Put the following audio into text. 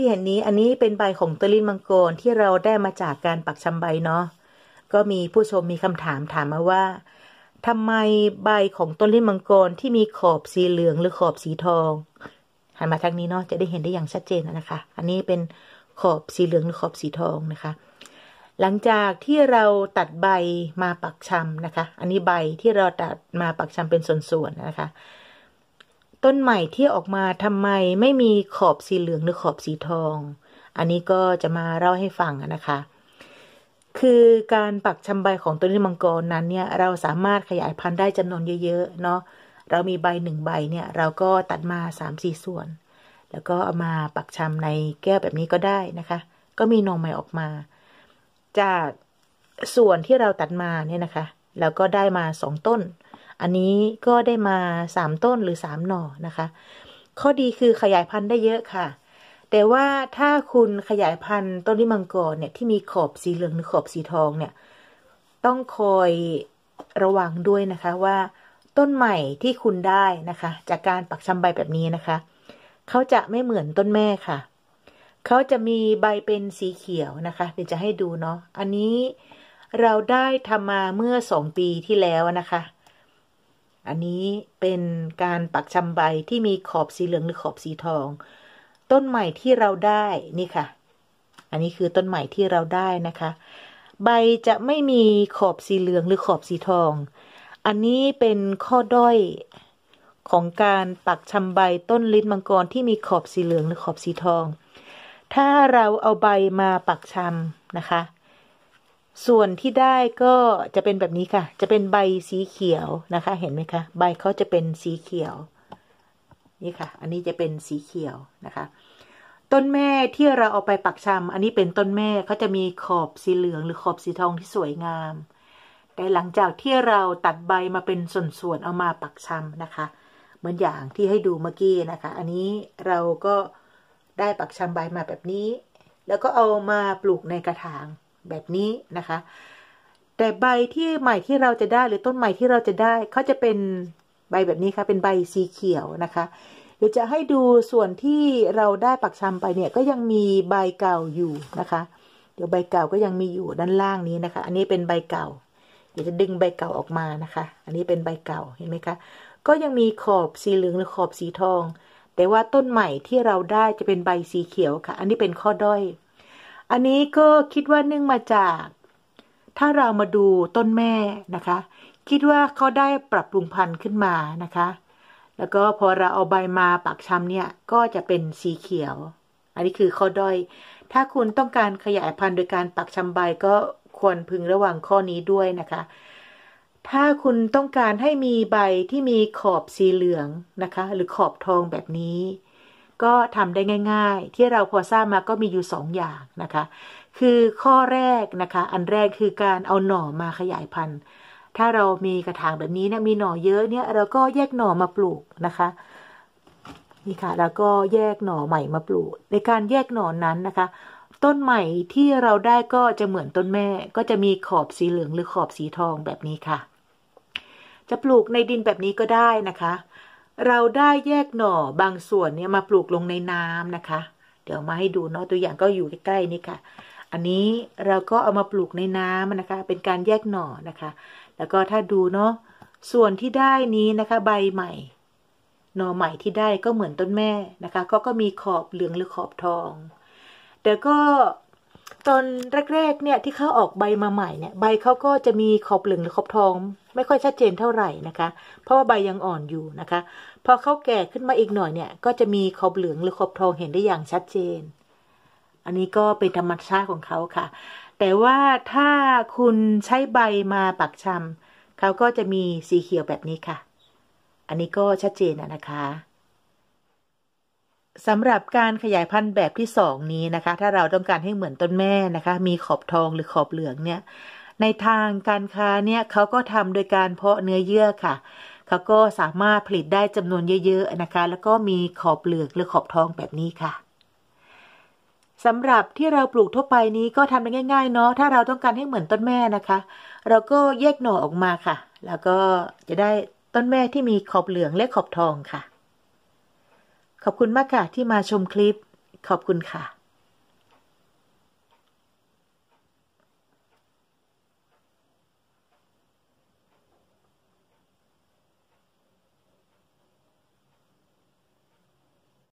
ที่เห็นนี้อันนี้เป็นใบของตลินมังกรที่เราได้มาจากการปักชำใบเนาะ ก็มีผู้ชมมีคำถามถามมาว่าทำไมใบของต้นลิ้นมังกรที่มีขอบสีเหลืองหรือขอบสีทองหันมาทางนี้เนาะจะได้เห็นได้อย่างชัดเจนนะคะ อันนี้เป็นขอบสีเหลืองหรือขอบสีทองนะคะ หลังจากที่เราตัดใบมาปักชำนะคะ อันนี้ใบที่เราตัดมาปักชำเป็นส่วนๆนะคะต้นใหม่ที่ออกมาทำไมไม่มีขอบสีเหลืองหรือขอบสีทอง อันนี้ก็จะมาเล่าให้ฟังนะคะ คือการปักชำใบของต้นลิ้มังกรนั้นเนี่ยเราสามารถขยายพันธุ์ได้จำนวนเยอะๆ เนาะ เรามีใบหนึ่งใบเนี่ย เราก็ตัดมาสามสี่ ส่วน แล้วก็เอามาปักชำในแก้วแบบนี้ก็ได้นะคะ ก็มีนองใหม่ออกมา จากส่วนที่เราตัดมาเนี่ยนะคะแล้วก็ได้มาสองต้นอันนี้ก็ได้มา3ต้นหรือ3หน่อ นะคะ ข้อดีคือขยายพันธุ์ได้เยอะค่ะ แต่ว่าถ้าคุณขยายพันธุ์ต้นลิมังกรเนี่ย ที่มีขอบสีเหลืองหรือขอบสีทองเนี่ยต้องคอยระวังด้วยนะคะว่า ต้นใหม่ที่คุณได้นะคะ จากการปักชำใบแบบนี้นะคะ เขาจะไม่เหมือนต้นแม่ค่ะ เขาจะมีใบเป็นสีเขียวนะคะ เดี๋ยวจะให้ดูเนาะอันนี้เราได้ทำมาเมื่อสองปีที่แล้วนะคะอันนี้เป็นการปักชำใบที่มีขอบสีเหลืองหรือขอบสีทอง ต้นใหม่ที่เราได้นี่ค่ะ อันนี้คือต้นใหม่ที่เราได้นะคะ ใบจะไม่มีขอบสีเหลืองหรือขอบสีทอง อันนี้เป็นข้อด้อยของการปักชำใบต้นลิ้นมังกรที่มีขอบสีเหลืองหรือขอบสีทอง ถ้าเราเอาใบมาปักชำนะคะส่วนที่ได้ก็จะเป็นแบบนี้ค่ะ จะเป็นใบสีเขียวนะคะ เห็นไหมคะ ใบเขาจะเป็นสีเขียว นี่ค่ะ อันนี้จะเป็นสีเขียวนะคะ ต้นแม่ที่เราเอาไปปักชำ อันนี้เป็นต้นแม่เขาจะมีขอบสีเหลืองหรือขอบสีทองที่สวยงาม แต่หลังจากที่เราตัดใบมาเป็นส่วนๆเอามาปักชำนะคะ เหมือนอย่างที่ให้ดูเมื่อกี้นะคะ อันนี้เราก็ได้ปักชำใบมาแบบนี้ แล้วก็เอามาปลูกในกระถางแบบนี้นะคะ แต่ใบที่ใหม่ที่เราจะได้หรือต้นใหม่ที่เราจะได้เขาจะเป็นใบแบบนี้ค่ะ เป็นใบสีเขียวนะคะ เดี๋ยวจะให้ดูส่วนที่เราได้ปักชำไปเนี่ยก็ยังมีใบเก่าอยู่นะคะ เดี๋ยวใบเก่าก็ยังมีอยู่ด้านล่างนี้นะคะ อันนี้เป็นใบเก่า เดี๋ยวจะดึงใบเก่าออกมานะคะ อันนี้เป็นใบเก่าเห็นไหมคะ ก็ยังมีขอบสีเหลืองหรือขอบสีทอง แต่ว่าต้นใหม่ที่เราได้จะเป็นใบสีเขียวค่ะ อันนี้เป็นข้อด้อยอันนี้ก็คิดว่าเนื่องมาจาก ถ้าเรามาดูต้นแม่นะคะ คิดว่าเขาได้ปรับปรุงพันธุ์ขึ้นมานะคะ แล้วก็พอเราเอาใบมาปักชำเนี่ยก็จะเป็นสีเขียว อันนี้คือข้อด้อย ถ้าคุณต้องการขยายพันธุ์โดยการปักชำใบก็ควรพึงระวังข้อนี้ด้วยนะคะ ถ้าคุณต้องการให้มีใบที่มีขอบสีเหลืองนะคะ หรือขอบทองแบบนี้ก็ทำได้ง่าย ๆ ที่เราพอทราบมาก็มีอยู่สองอย่างนะคะ คือข้อแรกนะคะ อันแรกคือการเอาหน่อมาขยายพันธุ์ถ้าเรามีกระถาง แบบนี้นะมีหน่อเยอะเนี่ยเราก็แยกหน่อมาปลูกนะคะ นี่ค่ะ แล้วก็แยกหน่อใหม่มาปลูก ในการแยกหน่อนั้นนะคะ ต้นใหม่ที่เราได้ก็จะเหมือนต้นแม่ ก็จะมีขอบสีเหลืองหรือขอบสีทองแบบนี้ค่ะ จะปลูกในดินแบบนี้ก็ได้นะคะเราได้แยกหน่อบางส่วนเนี่ยมาปลูกลงในน้ำนะคะ เดี๋ยว มาให้ดูเนาะตัวอย่างก็อยู่ใกล้ๆนี่ค่ะ อันนี้เราก็เอามาปลูกในน้ำนะคะ เป็นการแยกหน่อนะคะ แล้วก็ถ้าดูเนาะ ส่วนที่ได้นี้นะคะ ใบใหม่ หน่อใหม่ที่ได้ก็เหมือนต้นแม่นะคะ ก็ ก็ มีขอบเหลืองหรือขอบทอง แต่ก็ตอนแรกๆ เนี่ยที่เขาออกใบมาใหม่เนี่ย ใบเขาก็จะมีขอบเหลืองหรือขอบทอง ไม่ค่อยชัดเจนเท่าไหร่นะคะ เพราะว่าใบยังอ่อนอยู่นะคะ พอเขาแก่ขึ้นมาอีกหน่อยเนี่ย ก็จะมีขอบเหลืองหรือขอบทองเห็นได้อย่างชัดเจน อันนี้ก็เป็นธรรมชาติของเขาค่ะ แต่ว่าถ้าคุณใช้ใบมาปักชำเขาก็จะมีสีเขียวแบบนี้ค่ะ อันนี้ก็ชัดเจนนะคะสำหรับการขยายพันธุ์แบบที่สองนี้นะคะ ถ้าเราต้องการให้เหมือนต้นแม่นะคะ มีขอบทองหรือขอบเหลืองเนี่ย ในทางการค้าเนี่ยเขาก็ทำโดยการเพาะเนื้อเยื่อค่ะ เขาก็สามารถผลิตได้จำนวนเยอะๆนะคะ แล้วก็มีขอบเหลืองหรือขอบทองแบบนี้ค่ะสำหรับที่เราปลูกทั่วไปนี้ก็ทำได้ง่ายๆเนาะถ้าเราต้องการให้เหมือนต้นแม่นะคะ เราก็แยกหน่อออกมาค่ะ แล้วก็จะได้ต้นแม่ที่มีขอบเหลืองและขอบทองค่ะขอบคุณมากค่ะที่มาชมคลิป ขอบคุณค่ะ